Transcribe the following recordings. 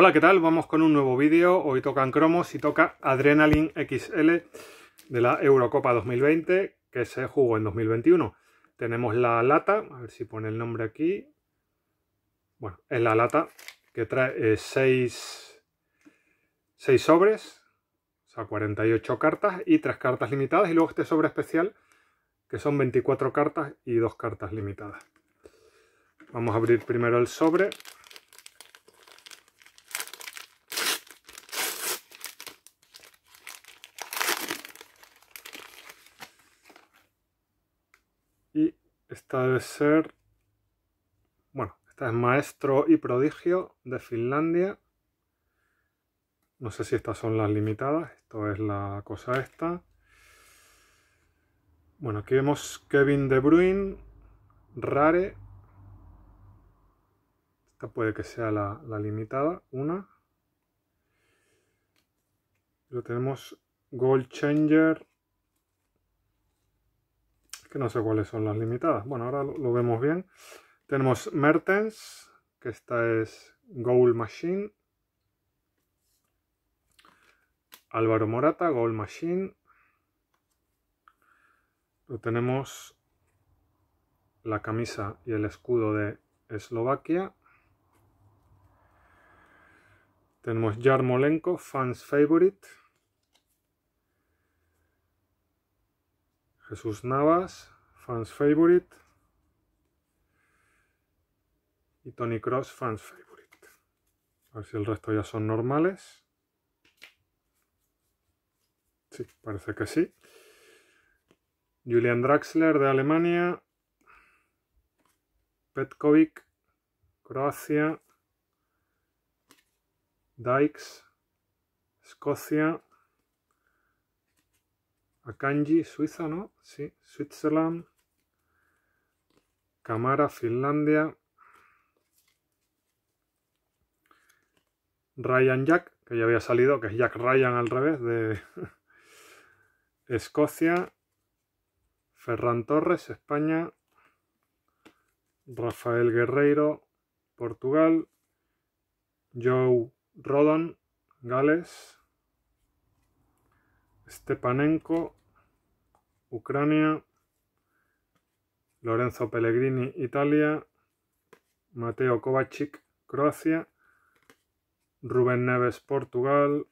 Hola, ¿qué tal? Vamos con un nuevo vídeo. Hoy tocan cromos y toca Adrenaline XL de la Eurocopa 2020 que se jugó en 2021. Tenemos la lata, a ver si pone el nombre aquí. Bueno, es la lata que trae 6 eh, seis sobres, o sea, 48 cartas y tres cartas limitadas. Y luego este sobre especial que son 24 cartas y dos cartas limitadas. Vamos a abrir primero el sobre. Esta debe ser... Bueno, esta es maestro y prodigio de Finlandia. No sé si estas son las limitadas. Esto es la cosa esta. Bueno, aquí vemos Kevin De Bruin. Rare. Esta puede que sea la, la limitada, una. Lo tenemos Gold Changer, que no sé cuáles son las limitadas. Bueno, ahora lo vemos bien. Tenemos Mertens, que esta es Gold Machine. Álvaro Morata, Gold Machine. Lo tenemos la camisa y el escudo de Eslovaquia. Tenemos Jarmolenko, fans favorite. Jesús Navas, fans favorite. Y Tony Cross, fans favorite. A ver si el resto ya son normales. Sí, parece que sí. Julian Draxler de Alemania. Petkovic, Croacia. Dykes, Escocia. Akanji, Suiza, ¿no? Sí, Switzerland. Camara, Finlandia. Ryan Jack, que ya había salido, que es Jack Ryan al revés, de Escocia. Ferran Torres, España. Rafael Guerreiro, Portugal. Joe Rodon, Gales. Stepanenko, Ucrania, Lorenzo Pellegrini, Italia, Mateo Kovacic, Croacia, Rubén Neves, Portugal,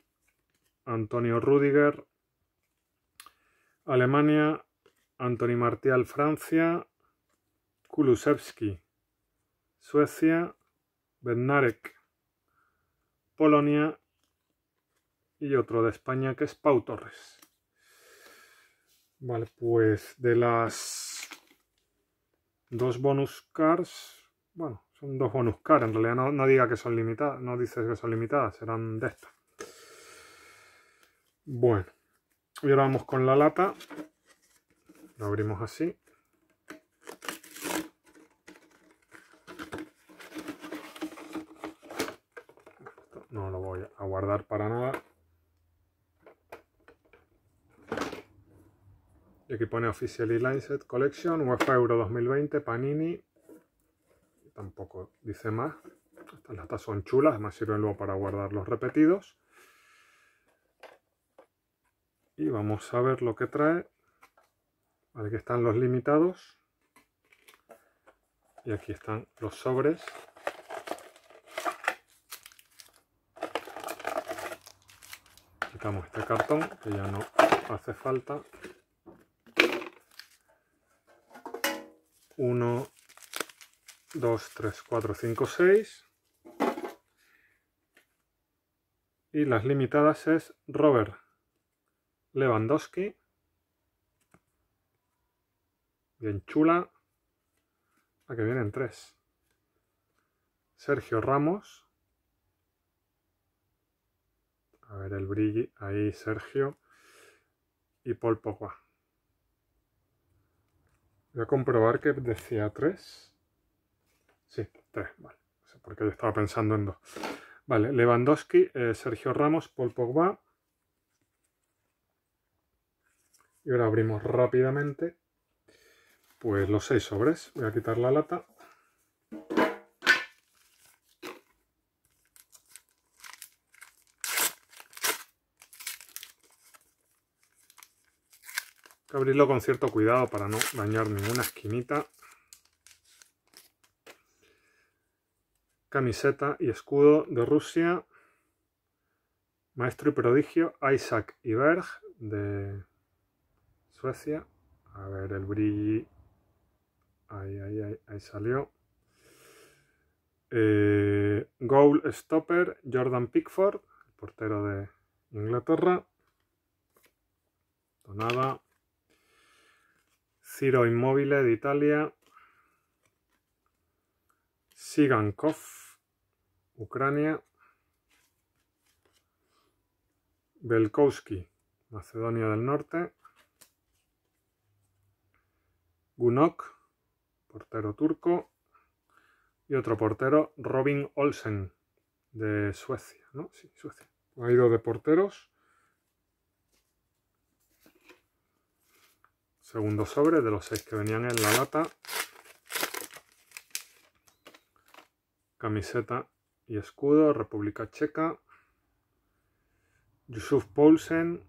Antonio Rudiger, Alemania, Anthony Martial, Francia, Kulusevski, Suecia, Bernarek, Polonia y otro de España que es Pau Torres. Vale, pues de las dos bonus cars, bueno, son dos bonus cars, en realidad no, no diga que son limitadas, no dices que son limitadas, serán de estas. Bueno, y ahora vamos con la lata, la abrimos así. No lo voy a guardar para nada. Aquí pone Official y Collection, UEFA Euro 2020, Panini. Tampoco dice más. Estas latas son chulas, más sirven luego para guardar los repetidos. Y vamos a ver lo que trae. Aquí están los limitados. Y aquí están los sobres. Quitamos este cartón que ya no hace falta. 1, 2, 3, 4, 5, 6. Y las limitadas es Robert Lewandowski. Bien chula. A que vienen tres. Sergio Ramos. A ver el brilli. Ahí Sergio. Y Paul Pogba. Voy a comprobar que decía 3. Sí, tres. vale. porque yo estaba pensando en dos. Vale, Lewandowski, eh, Sergio Ramos, Paul Pogba. Y ahora abrimos rápidamente pues los seis sobres. Voy a quitar la lata. abrirlo con cierto cuidado para no dañar ninguna esquinita. Camiseta y escudo de Rusia. Maestro y prodigio Isaac Iberg de Suecia. A ver, el brilli. Ahí, ahí, ahí, salió. Eh, goal Stopper Jordan Pickford, portero de Inglaterra. donada Ciro Immobile de Italia, Sigankov, Ucrania, Belkowski, Macedonia del Norte, Gunok, portero turco, y otro portero, Robin Olsen, de Suecia, ¿no? Sí, Suecia. Ha ido de porteros. segundo sobre de los seis que venían en la lata. Camiseta y escudo, República Checa. Yusuf Poulsen,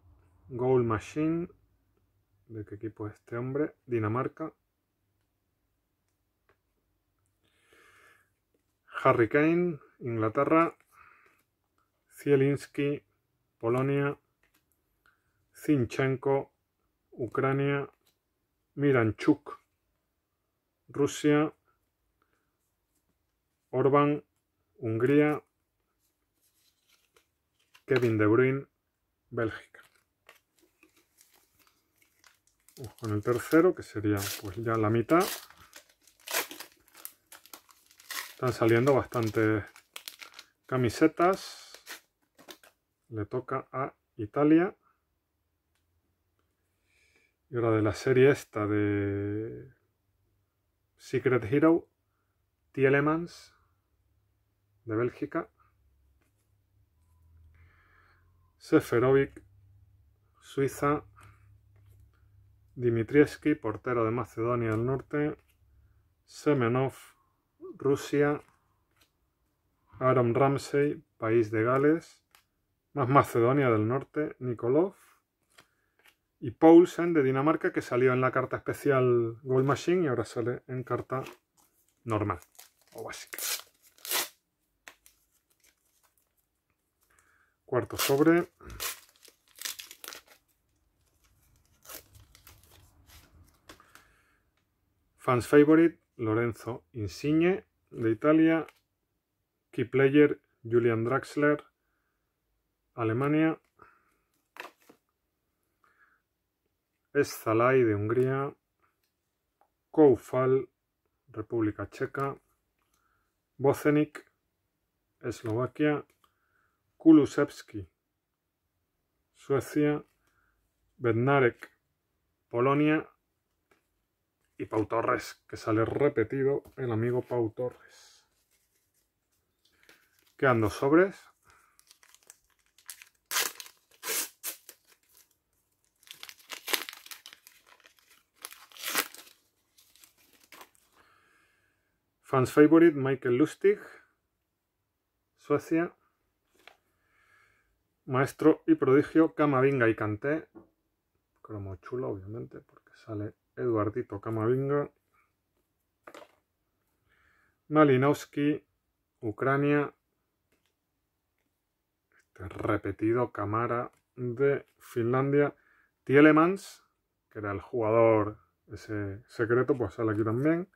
Gold Machine. ¿De qué equipo es este hombre? Dinamarca. Harry Kane, Inglaterra. Zielinski, Polonia. Zinchenko, Ucrania. Miranchuk, Rusia, Orban, Hungría, Kevin De Bruyne, Bélgica. Vamos con el tercero, que sería pues, ya la mitad. Están saliendo bastantes camisetas. Le toca a Italia. Y ahora de la serie esta de Secret Hero, Tielemans, de Bélgica, Seferovic, Suiza, Dimitrievski, portero de Macedonia del Norte, Semenov, Rusia, Aaron Ramsey, país de Gales, más Macedonia del Norte, Nikolov, y Paulsen de Dinamarca, que salió en la carta especial Gold Machine y ahora sale en carta normal o básica. Cuarto sobre. Fans favorite, Lorenzo Insigne de Italia. Key player, Julian Draxler, Alemania. Eszalai de Hungría, Koufal, República Checa, Bozenik, Eslovaquia, Kulusevski, Suecia, Bednarek, Polonia y Pau Torres, que sale repetido el amigo Pau Torres. Quedan dos sobres, Fans favorite, Michael Lustig, Suecia. Maestro y prodigio, Camavinga y Kanté. Cromo chulo, obviamente, porque sale Eduardito Camavinga. Malinowski, Ucrania. Este repetido Camara de Finlandia. Tielemans, que era el jugador ese secreto, pues sale aquí también.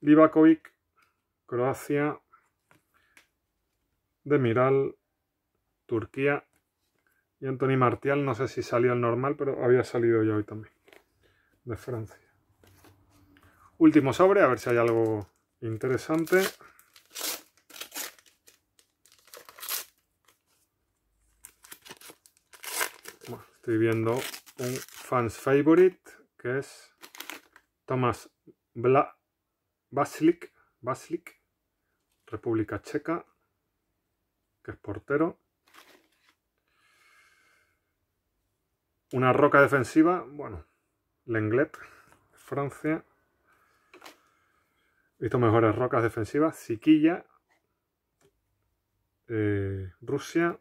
Livakovic, Croacia, Demiral, Turquía y Anthony Martial, no sé si salió el normal, pero había salido ya hoy también, de Francia. Último sobre, a ver si hay algo interesante. estoy viendo un fans favorite, que es Thomas Bla Baslik, Baslik, República Checa, que es portero. Una roca defensiva, bueno, Lenglet, Francia. He visto mejores rocas defensivas. Siquilla, eh, Rusia.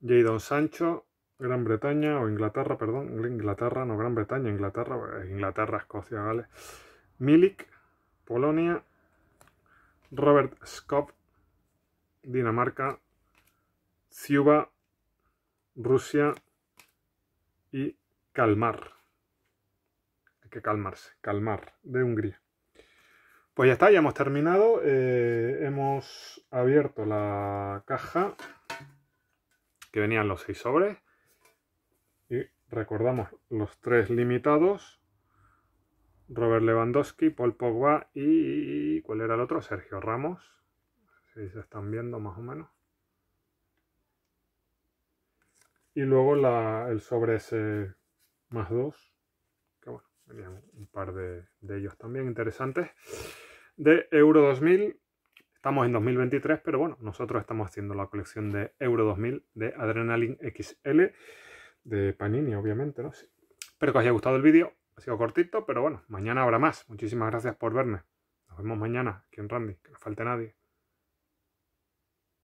Jadon Sancho, Gran Bretaña o Inglaterra, perdón, Inglaterra, no Gran Bretaña, Inglaterra, Inglaterra, Escocia, vale. Milik, Polonia, Robert Skop, Dinamarca, Ciuba, Rusia y Kalmar. Hay que calmarse, Kalmar, de Hungría. Pues ya está, ya hemos terminado. Eh, hemos abierto la caja que venían los seis sobres. Y recordamos los tres limitados Robert Lewandowski, Paul Pogba y... ¿Cuál era el otro? Sergio Ramos. Si se están viendo más o menos. Y luego el sobre ese más dos, que bueno, había un par de, de ellos también interesantes, de Euro 2000. Estamos en 2023, pero bueno, nosotros estamos haciendo la colección de Euro 2000 de Adrenaline XL, de Panini, obviamente, ¿no? Sí. Espero que os haya gustado el vídeo. Ha sido cortito, pero bueno, mañana habrá más. Muchísimas gracias por verme. Nos vemos mañana aquí en Randy, que no falte nadie.